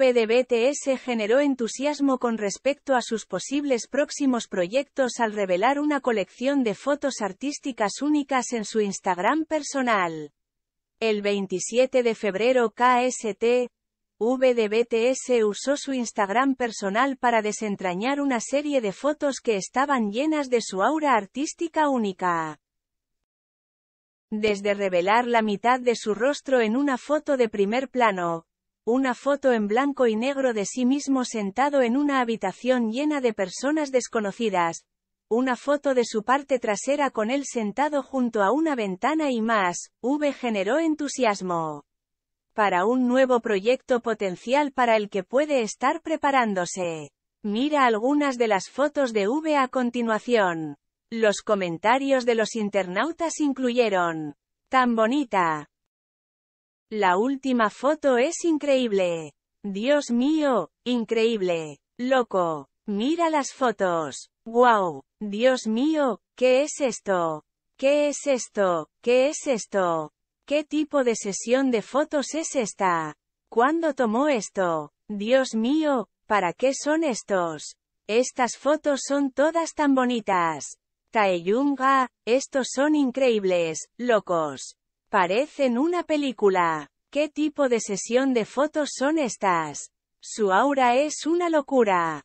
VDBTS generó entusiasmo con respecto a sus posibles próximos proyectos al revelar una colección de fotos artísticas únicas en su Instagram personal. El 27 de febrero KST, VDBTS usó su Instagram personal para desentrañar una serie de fotos que estaban llenas de su aura artística única. Desde revelar la mitad de su rostro en una foto de primer plano, una foto en blanco y negro de sí mismo sentado en una habitación llena de personas desconocidas, una foto de su parte trasera con él sentado junto a una ventana y más, V generó entusiasmo para un nuevo proyecto potencial para el que puede estar preparándose. Mira algunas de las fotos de V a continuación. Los comentarios de los internautas incluyeron. Tan bonita. La última foto es increíble. Dios mío, increíble. Loco. Mira las fotos. ¡Wow! Dios mío, ¿qué es esto? ¿Qué es esto? ¿Qué es esto? ¿Qué tipo de sesión de fotos es esta? ¿Cuándo tomó esto? Dios mío, ¿para qué son estos? Estas fotos son todas tan bonitas. Taeyunga, estos son increíbles, locos. Parecen una película. ¿Qué tipo de sesión de fotos son estas? Su aura es una locura.